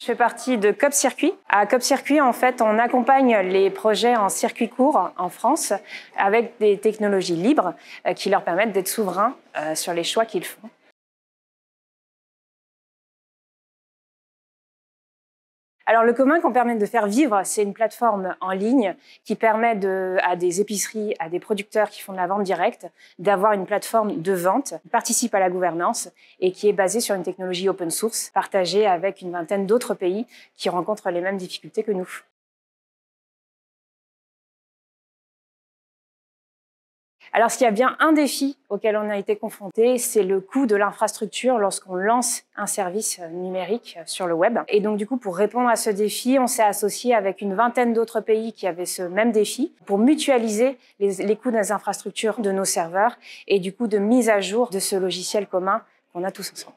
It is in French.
Je fais partie de COP Circuit. À COP Circuit, en fait, on accompagne les projets en circuit court en France avec des technologies libres euh, qui leur permettent d'être souverains euh, sur les choix qu'ils font. Alors le commun qu'on permet de faire vivre, c'est une plateforme en ligne qui permet de, à des épiceries, à des producteurs qui font de la vente directe, d'avoir une plateforme de vente qui participe à la gouvernance et qui est basée sur une technologie open source partagée avec une vingtaine d'autres pays qui rencontrent les mêmes difficultés que nous. Alors s'il y a bien un défi auquel on a été confronté, c'est le coût de l'infrastructure lorsqu'on lance un service numérique sur le web. Et donc du coup, pour répondre à ce défi, on s'est associé avec une vingtaine d'autres pays qui avaient ce même défi pour mutualiser les, les coûts des infrastructures de nos serveurs et du coup de mise à jour de ce logiciel commun qu'on a tous ensemble.